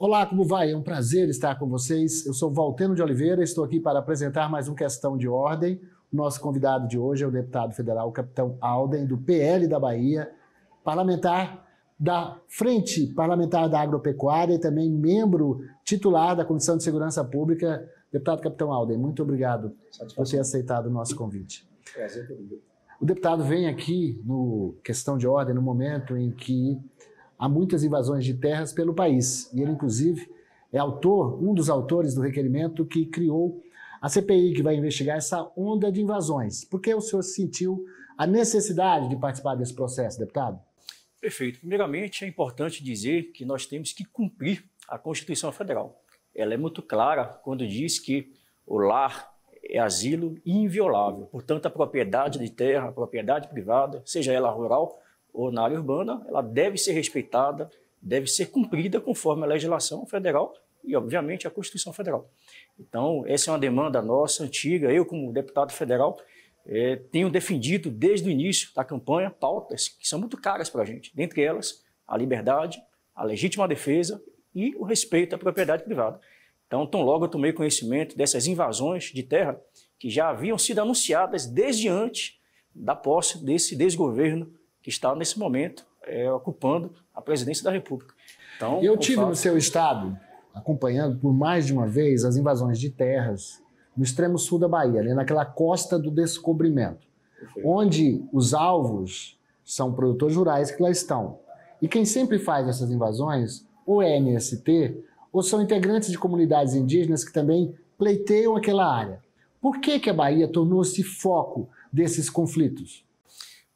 Olá, como vai? É um prazer estar com vocês. Eu sou Valteno de Oliveira, estou aqui para apresentar mais um Questão de Ordem. nosso convidado de hoje é o deputado federal Capitão Alden, do PL da Bahia, parlamentar da Frente Parlamentar da Agropecuária e também membro titular da Comissão de Segurança Pública. Deputado Capitão Alden, muito obrigado por ter aceitado o nosso convite. Prazer, o deputado vem aqui no Questão de Ordem no momento em que há muitas invasões de terras pelo país. E ele, inclusive, é autor, um dos autores do requerimento que criou a CPI, que vai investigar essa onda de invasões. Por que o senhor sentiu a necessidade de participar desse processo, deputado? Perfeito. Primeiramente, é importante dizer que nós temos que cumprir a Constituição Federal. Ela é muito clara quando diz que o lar é asilo inviolável. Portanto, a propriedade de terra, a propriedade privada, seja ela rural ou na área urbana, ela deve ser respeitada, deve ser cumprida conforme a legislação federal e, obviamente, a Constituição Federal. Então, essa é uma demanda nossa, antiga. Eu, como deputado federal, é, tenho defendido desde o início da campanha pautas que são muito caras para a gente, dentre elas a liberdade, a legítima defesa e o respeito à propriedade privada. Então, tão logo eu tomei conhecimento dessas invasões de terra que já haviam sido anunciadas desde antes da posse desse desgoverno que está nesse momento é, ocupando a presidência da República. Então, eu tive fato... no seu estado acompanhando por mais de uma vez as invasões de terras no extremo sul da Bahia, ali naquela costa do descobrimento, Perfeito. onde os alvos são produtores rurais que lá estão. E quem sempre faz essas invasões ou é MST ou são integrantes de comunidades indígenas que também pleiteiam aquela área. Por que, que a Bahia tornou-se foco desses conflitos?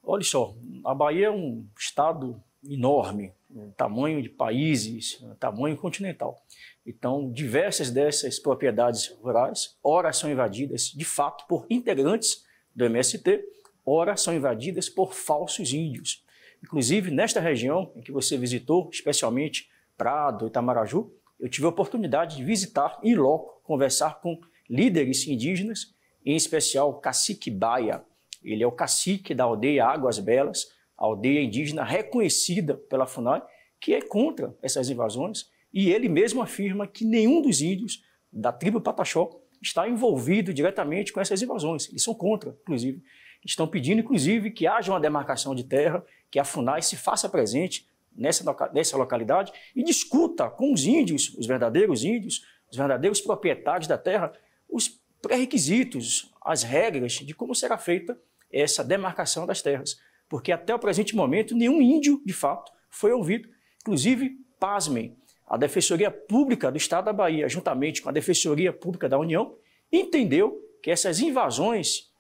Olha só, a Bahia é um estado enorme, tamanho de países, tamanho continental. Então, diversas dessas propriedades rurais, ora são invadidas de fato por integrantes do MST, ora são invadidas por falsos índios. Inclusive, nesta região em que você visitou, especialmente Prado, Itamaraju, eu tive a oportunidade de visitar em loco, conversar com líderes indígenas, em especial Cacique Baia, ele é o cacique da aldeia Águas Belas, aldeia indígena reconhecida pela FUNAI, que é contra essas invasões. E ele mesmo afirma que nenhum dos índios da tribo Pataxó está envolvido diretamente com essas invasões. Eles são contra, inclusive. Estão pedindo, inclusive, que haja uma demarcação de terra, que a FUNAI se faça presente nessa, nessa localidade e discuta com os índios, os verdadeiros índios, os verdadeiros proprietários da terra, os pré-requisitos, as regras de como será feita essa demarcação das terras, porque até o presente momento nenhum índio, de fato, foi ouvido. Inclusive, pasmem, a Defensoria Pública do Estado da Bahia, juntamente com a Defensoria Pública da União, entendeu que essas invasões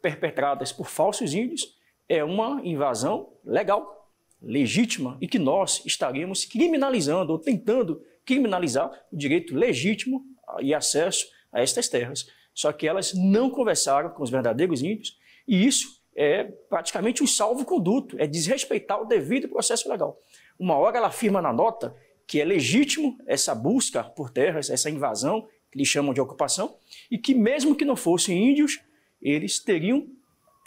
perpetradas por falsos índios é uma invasão legal, legítima, e que nós estaríamos criminalizando ou tentando criminalizar o direito legítimo e acesso a estas terras. Só que elas não conversaram com os verdadeiros índios e isso é praticamente um salvo-conduto, é desrespeitar o devido processo legal. Uma hora ela afirma na nota que é legítimo essa busca por terras, essa invasão, que eles chamam de ocupação, e que mesmo que não fossem índios, eles teriam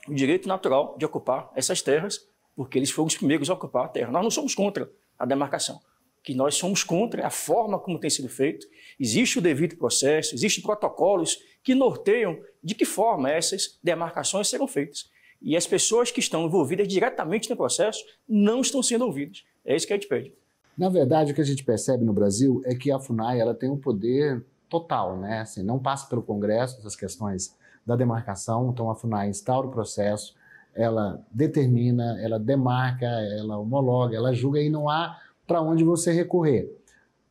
o direito natural de ocupar essas terras, porque eles foram os primeiros a ocupar a terra. Nós não somos contra a demarcação, que nós somos contra é a forma como tem sido feito. Existe o devido processo, existem protocolos que norteiam de que forma essas demarcações serão feitas. E as pessoas que estão envolvidas diretamente no processo não estão sendo ouvidas. É isso que a gente pede. Na verdade, o que a gente percebe no Brasil é que a FUNAI ela tem um poder total, né? Assim, não passa pelo Congresso essas questões da demarcação, então a FUNAI instaura o processo, ela determina, ela demarca, ela homologa, ela julga e não há para onde você recorrer.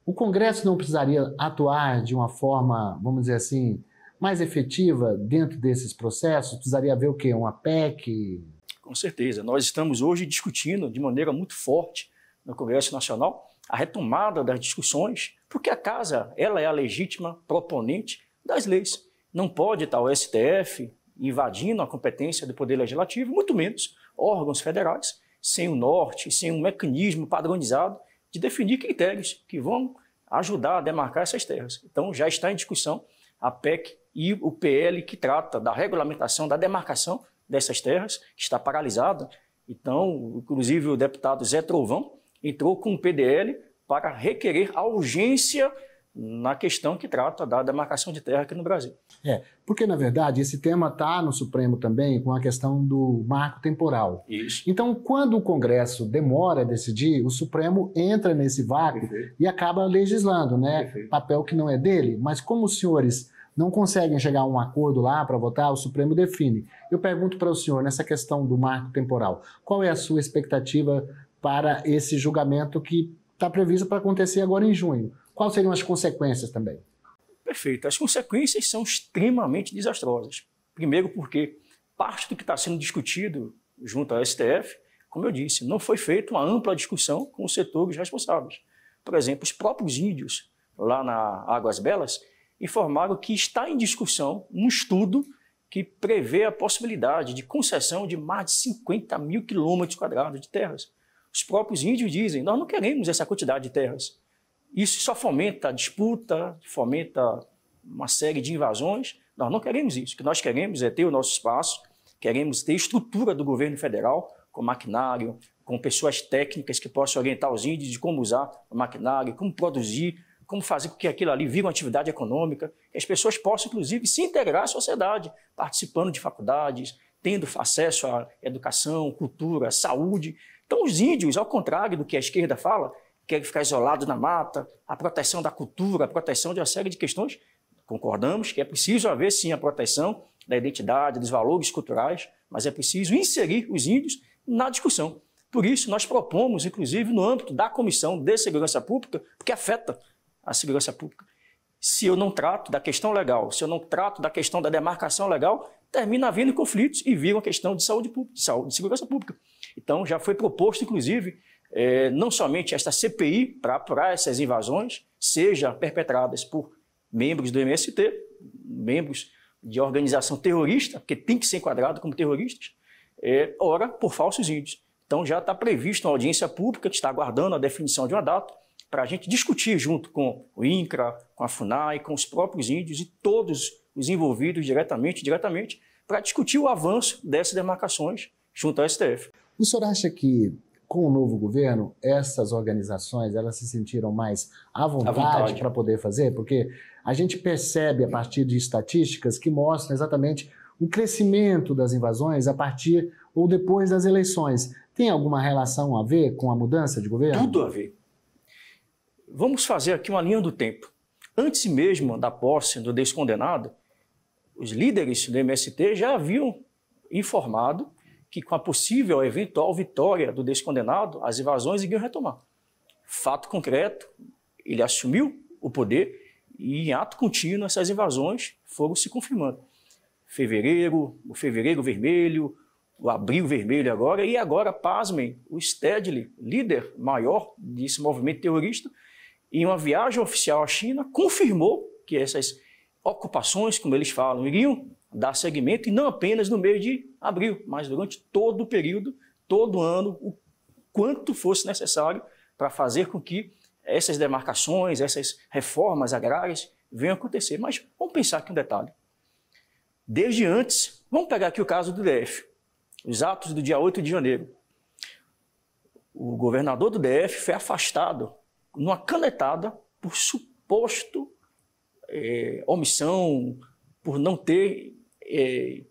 O Congresso não precisaria atuar de uma forma, vamos dizer assim, mais efetiva dentro desses processos? Precisaria haver o quê? Uma PEC? Com certeza. Nós estamos hoje discutindo de maneira muito forte no Congresso Nacional a retomada das discussões, porque a casa ela é a legítima proponente das leis. Não pode estar o STF invadindo a competência do Poder Legislativo, muito menos órgãos federais, sem o norte, sem um mecanismo padronizado de definir critérios que vão ajudar a demarcar essas terras. Então já está em discussão a PEC e o PL que trata da regulamentação, da demarcação dessas terras, que está paralisada. Então, inclusive o deputado Zé Trovão entrou com um PDL para requerer a urgência na questão que trata da demarcação de terra aqui no Brasil. É, porque na verdade esse tema está no Supremo também com a questão do marco temporal. Isso. Então, quando o Congresso demora a decidir, o Supremo entra nesse vácuo Perfeito. e acaba legislando, né? Perfeito. Papel que não é dele. Mas como os senhores não conseguem chegar a um acordo lá para votar, o Supremo define. Eu pergunto para o senhor, nessa questão do marco temporal, qual é a sua expectativa para esse julgamento que está previsto para acontecer agora em junho? Quais seriam as consequências também? Perfeito. As consequências são extremamente desastrosas. Primeiro, porque parte do que está sendo discutido junto ao STF, como eu disse, não foi feita uma ampla discussão com os setores responsáveis. Por exemplo, os próprios índios lá na Águas Belas informaram que está em discussão um estudo que prevê a possibilidade de concessão de mais de 50 mil quilômetros quadrados de terras. Os próprios índios dizem: nós não queremos essa quantidade de terras. Isso só fomenta a disputa, fomenta uma série de invasões. Nós não queremos isso. O que nós queremos é ter o nosso espaço, queremos ter estrutura do governo federal, com maquinário, com pessoas técnicas que possam orientar os índios de como usar o maquinário, como produzir como fazer com que aquilo ali viva uma atividade econômica, que as pessoas possam, inclusive, se integrar à sociedade, participando de faculdades, tendo acesso à educação, cultura, saúde. Então, os índios, ao contrário do que a esquerda fala, querem ficar isolados na mata, a proteção da cultura, a proteção de uma série de questões. Concordamos que é preciso haver, sim, a proteção da identidade, dos valores culturais, mas é preciso inserir os índios na discussão. Por isso, nós propomos, inclusive, no âmbito da Comissão de Segurança Pública, porque afeta a segurança pública. Se eu não trato da questão legal, se eu não trato da questão da demarcação legal, termina havendo conflitos e vira uma questão de saúde pública, de, saúde, de segurança pública. Então, já foi proposto, inclusive, eh, não somente esta CPI para apurar essas invasões, seja perpetradas por membros do MST, membros de organização terrorista, que tem que ser enquadrado como terroristas, eh, ora por falsos índios. Então, já está prevista uma audiência pública que está aguardando a definição de uma data para a gente discutir junto com o INCRA, com a FUNAI, com os próprios índios e todos os envolvidos diretamente, diretamente, para discutir o avanço dessas demarcações junto ao STF. O senhor acha que com o novo governo essas organizações elas se sentiram mais à vontade, vontade. para poder fazer? Porque a gente percebe a partir de estatísticas que mostram exatamente o crescimento das invasões a partir ou depois das eleições. Tem alguma relação a ver com a mudança de governo? Tudo a ver. Vamos fazer aqui uma linha do tempo. Antes mesmo da posse do descondenado, os líderes do MST já haviam informado que com a possível eventual vitória do descondenado, as invasões iriam retomar. Fato concreto, ele assumiu o poder e em ato contínuo essas invasões foram se confirmando. Fevereiro, o fevereiro vermelho, o abril vermelho agora, e agora, pasmem, o Stedley, líder maior desse movimento terrorista, em uma viagem oficial à China, confirmou que essas ocupações, como eles falam, iriam dar seguimento e não apenas no mês de abril, mas durante todo o período, todo ano, o quanto fosse necessário para fazer com que essas demarcações, essas reformas agrárias venham a acontecer. Mas vamos pensar aqui um detalhe. Desde antes, vamos pegar aqui o caso do DF, os atos do dia 8 de janeiro. O governador do DF foi afastado numa canetada por suposto é, omissão, por não ter é,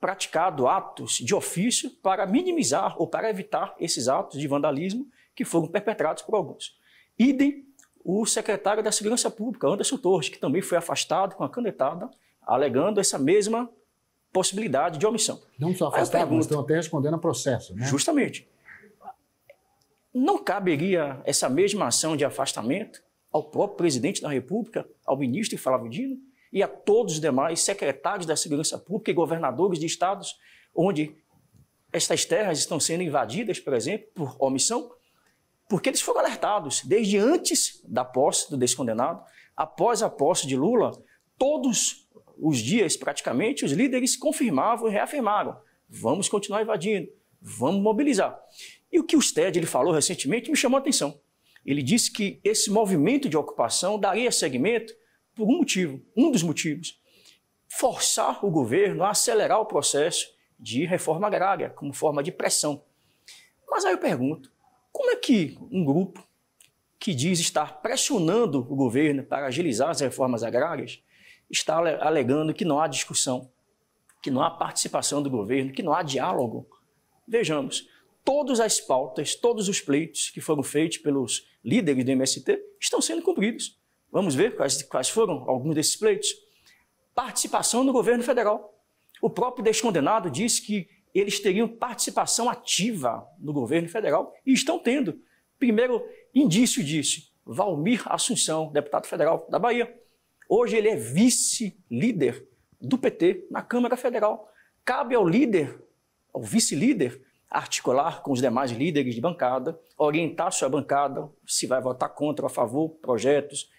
praticado atos de ofício para minimizar ou para evitar esses atos de vandalismo que foram perpetrados por alguns. Idem o secretário da Segurança Pública, Anderson Torres, que também foi afastado com a canetada, alegando essa mesma possibilidade de omissão. Não só afastado, pergunto, mas estão até respondendo a processo, né? Justamente. Não caberia essa mesma ação de afastamento ao próprio presidente da República, ao ministro Flávio Dino e a todos os demais secretários da Segurança Pública e governadores de estados onde estas terras estão sendo invadidas, por exemplo, por omissão, porque eles foram alertados desde antes da posse do descondenado, após a posse de Lula, todos os dias praticamente os líderes confirmavam e reafirmaram: vamos continuar invadindo, vamos mobilizar. E o que o STED ele falou recentemente me chamou a atenção. Ele disse que esse movimento de ocupação daria segmento por um motivo, um dos motivos, forçar o governo a acelerar o processo de reforma agrária como forma de pressão. Mas aí eu pergunto, como é que um grupo que diz estar pressionando o governo para agilizar as reformas agrárias está alegando que não há discussão, que não há participação do governo, que não há diálogo? Vejamos, todas as pautas, todos os pleitos que foram feitos pelos líderes do MST estão sendo cumpridos. Vamos ver quais, quais foram alguns desses pleitos. Participação no governo federal. O próprio descondenado disse que eles teriam participação ativa no governo federal e estão tendo. Primeiro indício disso, Valmir Assunção, deputado federal da Bahia. Hoje ele é vice-líder do PT na Câmara Federal. Cabe ao líder, ao vice-líder, articular com os demais líderes de bancada, orientar sua bancada, se vai votar contra ou a favor, projetos,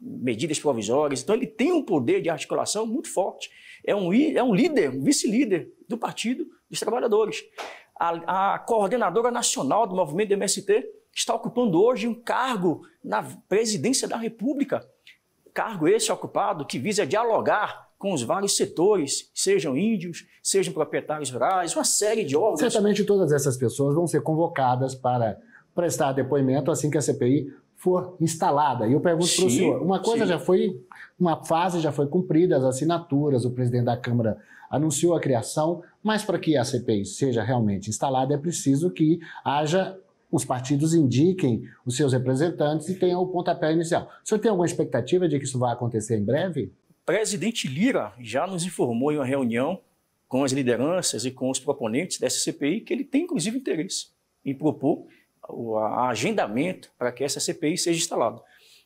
medidas provisórias. Então, ele tem um poder de articulação muito forte. É um, é um líder, um vice-líder do Partido dos Trabalhadores. A, a, coordenadora nacional do movimento do MST está ocupando hoje um cargo na presidência da República cargo esse ocupado que visa dialogar com os vários setores, sejam índios, sejam proprietários rurais, uma série de órgãos. Certamente todas essas pessoas vão ser convocadas para prestar depoimento assim que a CPI for instalada. E eu pergunto para o senhor, uma coisa sim. já foi, uma fase já foi cumprida, as assinaturas, o presidente da Câmara anunciou a criação, mas para que a CPI seja realmente instalada é preciso que haja os partidos indiquem os seus representantes e tenham o pontapé inicial. O senhor tem alguma expectativa de que isso vá acontecer em breve? O presidente Lira já nos informou em uma reunião com as lideranças e com os proponentes dessa CPI que ele tem, inclusive, interesse em propor o agendamento para que essa CPI seja instalada.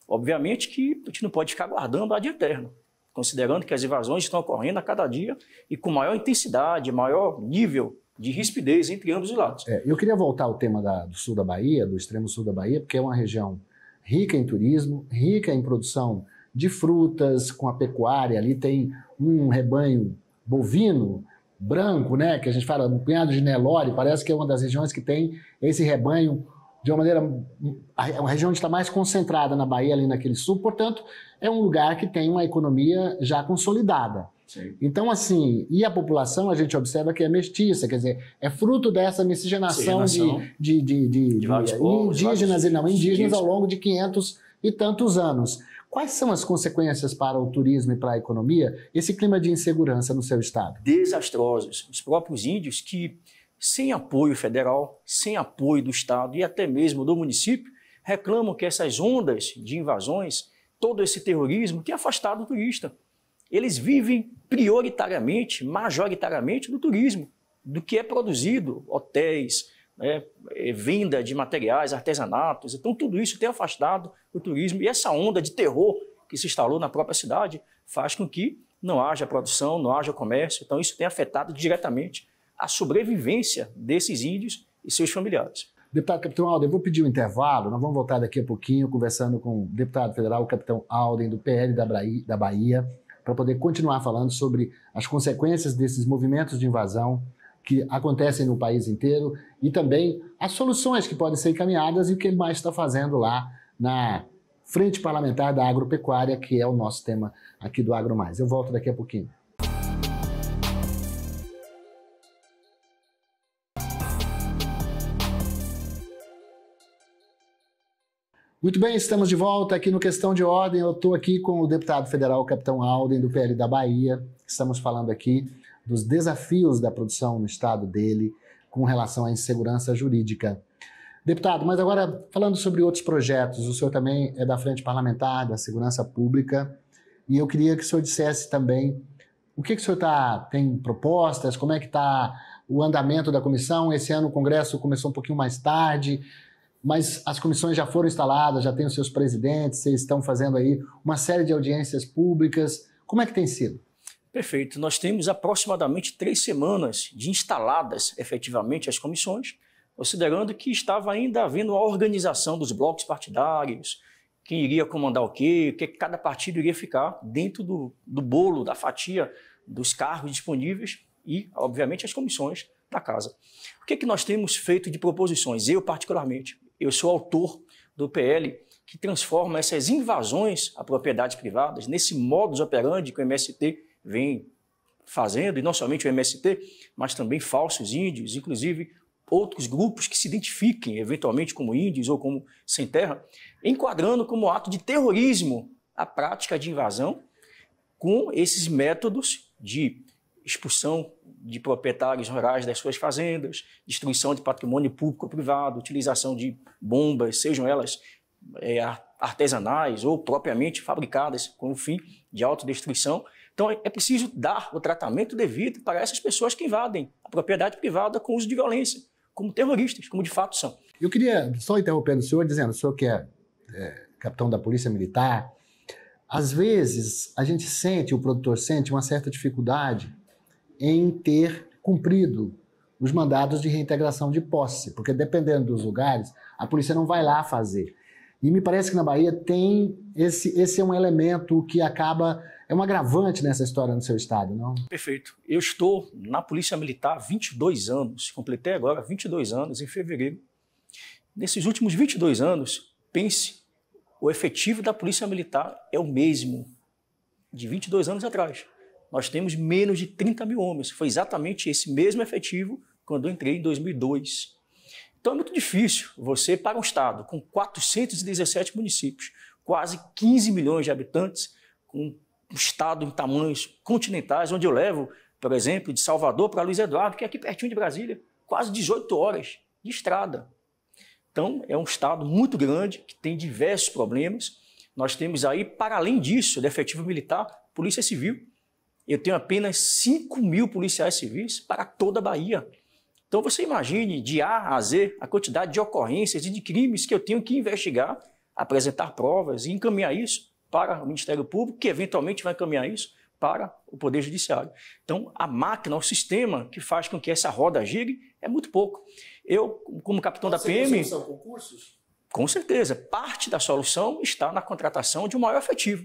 Obviamente que a gente não pode ficar aguardando a de eterno, considerando que as invasões estão ocorrendo a cada dia e com maior intensidade, maior nível de rispidez entre ambos os lados. É, eu queria voltar ao tema da, do sul da Bahia, do extremo sul da Bahia, porque é uma região rica em turismo, rica em produção de frutas, com a pecuária. Ali tem um rebanho bovino branco, né, que a gente fala, um punhado de Nelore, parece que é uma das regiões que tem esse rebanho de uma maneira. É uma região que está mais concentrada na Bahia, ali naquele sul, portanto, é um lugar que tem uma economia já consolidada. Então, assim, e a população a gente observa que é mestiça, quer dizer, é fruto dessa miscigenação de, de, de, de, de povos, indígenas e não indígenas ao longo de 500 e tantos anos. Quais são as consequências para o turismo e para a economia esse clima de insegurança no seu estado? desastrosos Os próprios índios que, sem apoio federal, sem apoio do estado e até mesmo do município, reclamam que essas ondas de invasões, todo esse terrorismo, tem afastado o turista eles vivem prioritariamente, majoritariamente do turismo, do que é produzido, hotéis, né, eh, venda de materiais, artesanatos. Então, tudo isso tem afastado o turismo. E essa onda de terror que se instalou na própria cidade faz com que não haja produção, não haja comércio. Então, isso tem afetado diretamente a sobrevivência desses índios e seus familiares. Deputado Capitão Alden, eu vou pedir um intervalo, nós vamos voltar daqui a pouquinho conversando com o deputado federal, o Capitão Alden, do PL da Bahia para poder continuar falando sobre as consequências desses movimentos de invasão que acontecem no país inteiro e também as soluções que podem ser encaminhadas e o que ele mais está fazendo lá na Frente Parlamentar da Agropecuária, que é o nosso tema aqui do Agro Mais. Eu volto daqui a pouquinho. Muito bem, estamos de volta aqui no Questão de Ordem. Eu estou aqui com o deputado federal Capitão Alden, do PL da Bahia. Estamos falando aqui dos desafios da produção no estado dele com relação à insegurança jurídica. Deputado, mas agora falando sobre outros projetos, o senhor também é da Frente Parlamentar da Segurança Pública e eu queria que o senhor dissesse também o que, que o senhor tá, tem propostas, como é que está o andamento da comissão. Esse ano o Congresso começou um pouquinho mais tarde, mas as comissões já foram instaladas, já têm os seus presidentes, vocês estão fazendo aí uma série de audiências públicas. Como é que tem sido? Perfeito. Nós temos aproximadamente três semanas de instaladas efetivamente as comissões, considerando que estava ainda havendo a organização dos blocos partidários, quem iria comandar o quê, o que cada partido iria ficar dentro do, do bolo, da fatia dos cargos disponíveis e, obviamente, as comissões da casa. O que, é que nós temos feito de proposições? Eu, particularmente, eu sou autor do PL que transforma essas invasões a propriedades privadas nesse modus operandi que o MST vem fazendo, e não somente o MST, mas também falsos índios, inclusive outros grupos que se identifiquem eventualmente como índios ou como sem terra, enquadrando como ato de terrorismo a prática de invasão com esses métodos de expulsão de proprietários rurais das suas fazendas, destruição de patrimônio público ou privado, utilização de bombas, sejam elas é, artesanais ou propriamente fabricadas com o fim de autodestruição. Então é preciso dar o tratamento devido para essas pessoas que invadem a propriedade privada com uso de violência, como terroristas, como de fato são. Eu queria só interrompendo o senhor dizendo, o senhor que é, é capitão da Polícia Militar, às vezes a gente sente, o produtor sente uma certa dificuldade em ter cumprido os mandados de reintegração de posse, porque dependendo dos lugares, a polícia não vai lá fazer. E me parece que na Bahia tem esse, esse é um elemento que acaba é um agravante nessa história no seu estado, não? Perfeito. Eu estou na Polícia Militar há 22 anos, completei agora 22 anos em fevereiro. Nesses últimos 22 anos, pense, o efetivo da Polícia Militar é o mesmo de 22 anos atrás nós temos menos de 30 mil homens. Foi exatamente esse mesmo efetivo quando eu entrei em 2002. Então é muito difícil você, para um Estado com 417 municípios, quase 15 milhões de habitantes, com um Estado em tamanhos continentais, onde eu levo, por exemplo, de Salvador para Luiz Eduardo, que é aqui pertinho de Brasília, quase 18 horas de estrada. Então é um Estado muito grande, que tem diversos problemas. Nós temos aí, para além disso, de efetivo militar, polícia civil, eu tenho apenas 5 mil policiais civis para toda a Bahia. Então você imagine de A a Z a quantidade de ocorrências e de crimes que eu tenho que investigar, apresentar provas e encaminhar isso para o Ministério Público, que eventualmente vai encaminhar isso para o Poder Judiciário. Então, a máquina, o sistema que faz com que essa roda gire é muito pouco. Eu, como capitão da PM. São concursos? Com certeza, parte da solução está na contratação de um maior efetivo.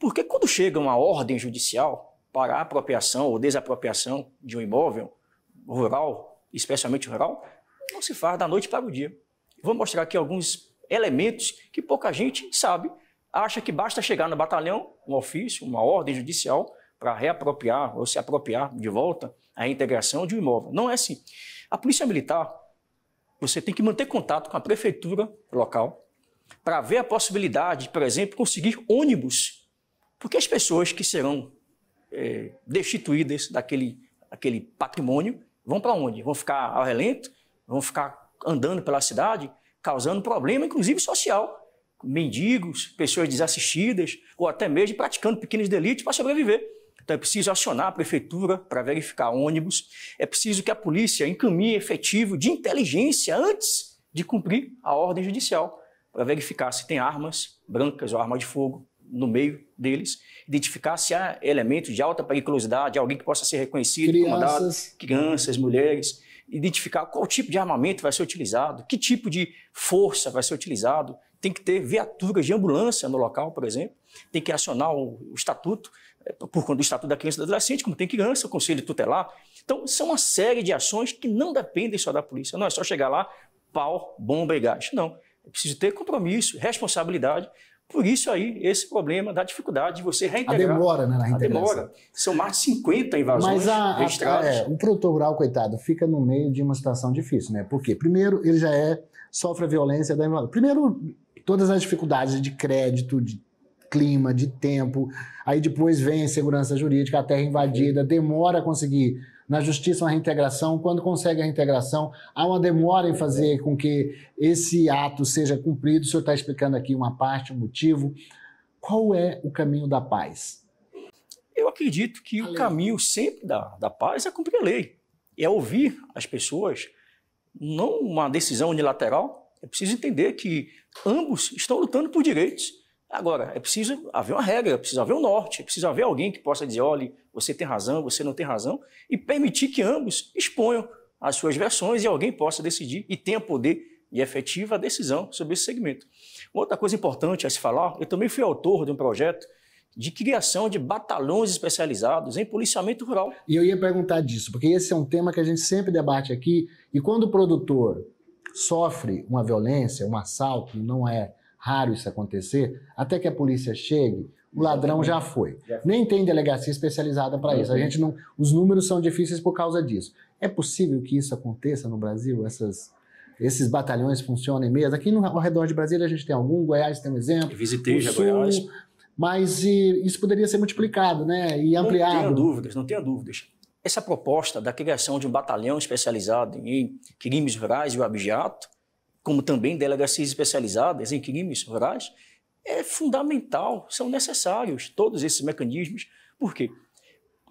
Porque quando chega uma ordem judicial, para a apropriação ou desapropriação de um imóvel rural, especialmente rural, não se faz da noite para o dia. Vou mostrar aqui alguns elementos que pouca gente sabe. Acha que basta chegar no batalhão, um ofício, uma ordem judicial para reapropriar ou se apropriar de volta a integração de um imóvel. Não é assim. A Polícia Militar, você tem que manter contato com a prefeitura local para ver a possibilidade, por exemplo, conseguir ônibus. Porque as pessoas que serão é, destituídas daquele aquele patrimônio, vão para onde? Vão ficar ao relento, vão ficar andando pela cidade, causando problema, inclusive social. Mendigos, pessoas desassistidas, ou até mesmo praticando pequenos delitos para sobreviver. Então é preciso acionar a prefeitura para verificar ônibus, é preciso que a polícia encaminhe efetivo de inteligência antes de cumprir a ordem judicial, para verificar se tem armas brancas ou arma de fogo, no meio deles, identificar se há elementos de alta periculosidade, alguém que possa ser reconhecido, crianças. crianças, mulheres, identificar qual tipo de armamento vai ser utilizado, que tipo de força vai ser utilizado, tem que ter viaturas de ambulância no local, por exemplo, tem que acionar o, o estatuto, eh, por conta do estatuto da criança e do adolescente, como tem criança, o conselho tutelar. Então, são uma série de ações que não dependem só da polícia. Não é só chegar lá, pau, bomba e gás. Não. É preciso ter compromisso, responsabilidade por isso aí, esse problema da dificuldade de você reintegrar. A demora, né? Na reintegração. A demora. São mais de 50 invasões Mas a, registradas. A, é, o produtor rural, coitado, fica no meio de uma situação difícil, né? Porque, primeiro, ele já é, sofre a violência da invasão. Primeiro, todas as dificuldades de crédito, de clima, de tempo. Aí depois vem a segurança jurídica, a terra invadida, demora a conseguir na justiça uma reintegração. Quando consegue a reintegração, há uma demora em fazer com que esse ato seja cumprido. O senhor está explicando aqui uma parte, um motivo. Qual é o caminho da paz? Eu acredito que a o lei. caminho sempre da, da paz é cumprir a lei. É ouvir as pessoas, não uma decisão unilateral. É preciso entender que ambos estão lutando por direitos. Agora, é preciso haver uma regra, é preciso haver um norte, é preciso haver alguém que possa dizer, olha, você tem razão, você não tem razão, e permitir que ambos exponham as suas versões e alguém possa decidir e tenha poder e efetiva decisão sobre esse segmento. Uma outra coisa importante a se falar, eu também fui autor de um projeto de criação de batalhões especializados em policiamento rural. E eu ia perguntar disso, porque esse é um tema que a gente sempre debate aqui, e quando o produtor sofre uma violência, um assalto, não é raro isso acontecer, até que a polícia chegue, o ladrão já foi. Nem tem delegacia especializada para isso. A gente não, os números são difíceis por causa disso. É possível que isso aconteça no Brasil? Essas, esses batalhões funcionem mesmo? Aqui no, ao redor de Brasília a gente tem algum, Goiás tem um exemplo. Eu visitei já Sul, Goiás. Mas e, isso poderia ser multiplicado, né? E ampliado. Não tenha dúvidas, não tenha dúvidas. Essa proposta da criação de um batalhão especializado em crimes rurais e o abjato como também delegacias especializadas em crimes rurais, é fundamental, são necessários todos esses mecanismos. Por quê?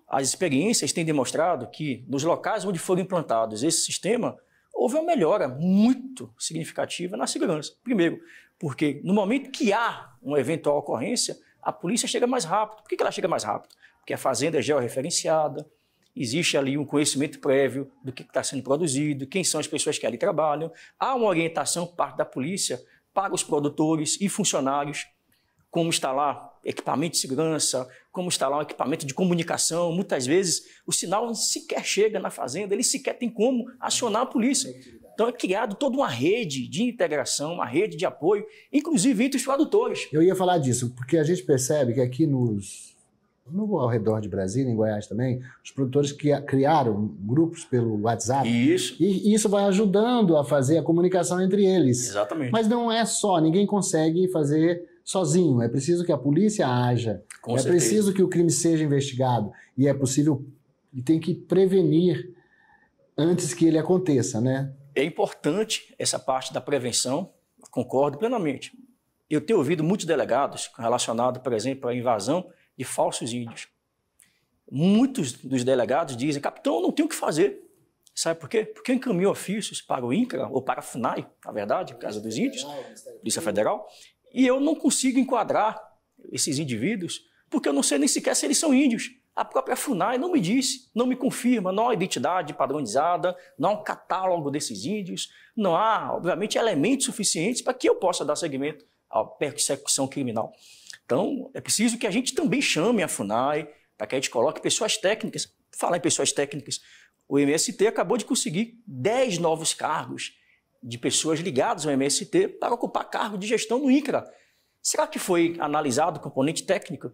As experiências têm demonstrado que nos locais onde foram implantados esse sistema, houve uma melhora muito significativa na segurança. Primeiro, porque no momento que há uma eventual ocorrência, a polícia chega mais rápido. Por que ela chega mais rápido? Porque a fazenda é georreferenciada, existe ali um conhecimento prévio do que está sendo produzido, quem são as pessoas que ali trabalham, há uma orientação por parte da polícia para os produtores e funcionários como instalar equipamento de segurança, como instalar um equipamento de comunicação. Muitas vezes o sinal sequer chega na fazenda, ele sequer tem como acionar a polícia. Então é criado toda uma rede de integração, uma rede de apoio, inclusive entre os produtores. Eu ia falar disso, porque a gente percebe que aqui nos, no, ao redor de Brasília, em Goiás também, os produtores que criaram grupos pelo WhatsApp. Isso. E isso vai ajudando a fazer a comunicação entre eles. Exatamente. Mas não é só, ninguém consegue fazer sozinho. É preciso que a polícia haja. Com é certeza. preciso que o crime seja investigado. E é possível e tem que prevenir antes que ele aconteça, né? É importante essa parte da prevenção, concordo plenamente. Eu tenho ouvido muitos delegados relacionados, por exemplo, à invasão de falsos índios, Muitos dos delegados dizem, capitão, não tenho o que fazer. Sabe por quê? Porque eu encaminho ofícios para o INCRA, ou para a FUNAI, na verdade, Casa dos Índios, Polícia Federal, e eu não consigo enquadrar esses indivíduos, porque eu não sei nem sequer se eles são índios. A própria FUNAI não me disse, não me confirma, não há identidade padronizada, não há um catálogo desses índios, não há, obviamente, elementos suficientes para que eu possa dar seguimento à persecução criminal. Então, é preciso que a gente também chame a FUNAI, para que a gente coloque pessoas técnicas. Falar em pessoas técnicas, o MST acabou de conseguir 10 novos cargos de pessoas ligadas ao MST para ocupar cargo de gestão no INCRA. Será que foi analisado o componente técnico?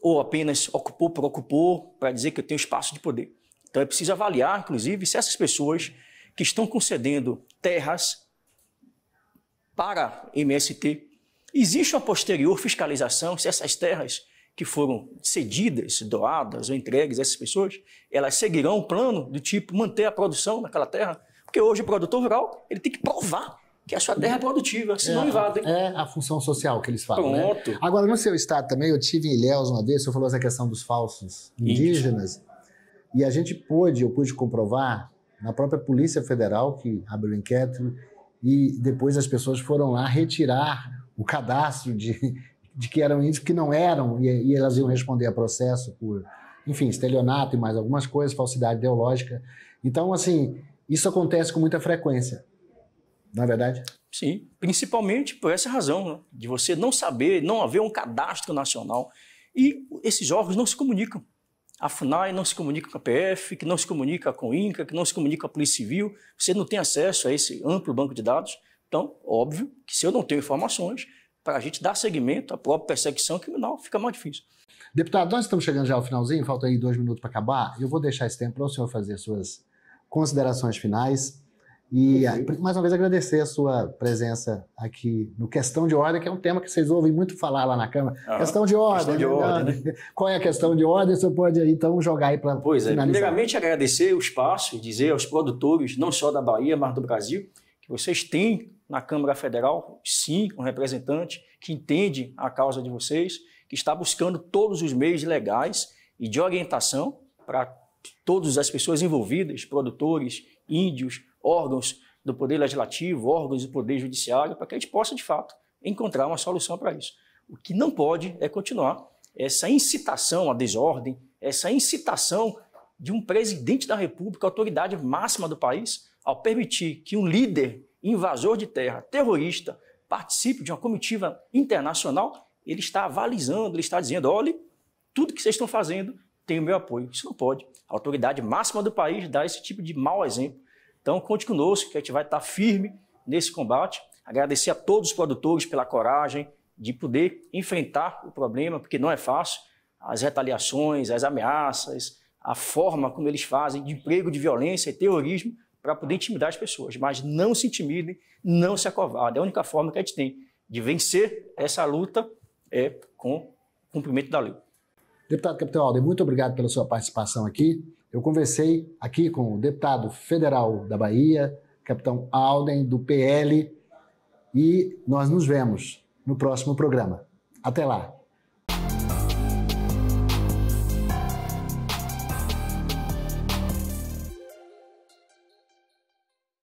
Ou apenas ocupou por ocupou para dizer que eu tenho espaço de poder? Então é preciso avaliar, inclusive, se essas pessoas que estão concedendo terras para MST Existe uma posterior fiscalização se essas terras que foram cedidas, doadas ou entregues a essas pessoas, elas seguirão um plano do tipo manter a produção naquela terra? Porque hoje o produtor rural ele tem que provar que a sua terra é produtiva, senão é, invadem. É a função social que eles falam, né? Pronto. Né? Agora, no seu estado também, eu tive em Ilhéus uma vez, o senhor falou essa questão dos falsos indígenas, e a gente pôde, eu pude comprovar, na própria Polícia Federal, que abriu o inquérito, e depois as pessoas foram lá retirar o cadastro de, de que eram índios, que não eram, e, e elas iam responder a processo por, enfim, estelionato e mais algumas coisas, falsidade ideológica. Então, assim, isso acontece com muita frequência, não é verdade? Sim, principalmente por essa razão, né? de você não saber, não haver um cadastro nacional. E esses órgãos não se comunicam. A FUNAI não se comunica com a PF, que não se comunica com o INCA, que não se comunica com a Polícia Civil. Você não tem acesso a esse amplo banco de dados. Então, óbvio que se eu não tenho informações, para a gente dar seguimento à própria perseguição criminal, fica mais difícil. Deputado, nós estamos chegando já ao finalzinho, falta aí dois minutos para acabar. Eu vou deixar esse tempo para o senhor fazer suas considerações finais. E mais uma vez agradecer a sua presença aqui no Questão de Ordem, que é um tema que vocês ouvem muito falar lá na Câmara. Questão de ordem. Questão de né? ordem né? Qual é a questão de ordem? Você pode então jogar aí para. Pois é. finalizar. é, primeiramente agradecer o espaço e dizer aos produtores, não só da Bahia, mas do Brasil, que vocês têm na Câmara Federal, sim, um representante que entende a causa de vocês, que está buscando todos os meios legais e de orientação para todas as pessoas envolvidas, produtores, índios, órgãos do Poder Legislativo, órgãos do Poder Judiciário, para que a gente possa, de fato, encontrar uma solução para isso. O que não pode é continuar essa incitação à desordem, essa incitação de um presidente da República, autoridade máxima do país, ao permitir que um líder invasor de terra, terrorista, participe de uma comitiva internacional, ele está avalizando, ele está dizendo: olhe, tudo que vocês estão fazendo tem o meu apoio. Isso não pode. A autoridade máxima do país dá esse tipo de mau exemplo. Então, conte conosco, que a gente vai estar firme nesse combate. Agradecer a todos os produtores pela coragem de poder enfrentar o problema, porque não é fácil. As retaliações, as ameaças, a forma como eles fazem de emprego, de violência e terrorismo para poder intimidar as pessoas. Mas não se intimidem, não se acovardem. É a única forma que a gente tem de vencer essa luta é com cumprimento da lei. Deputado Capitão Alder, muito obrigado pela sua participação aqui. Eu conversei aqui com o deputado federal da Bahia, capitão Alden, do PL, e nós nos vemos no próximo programa. Até lá!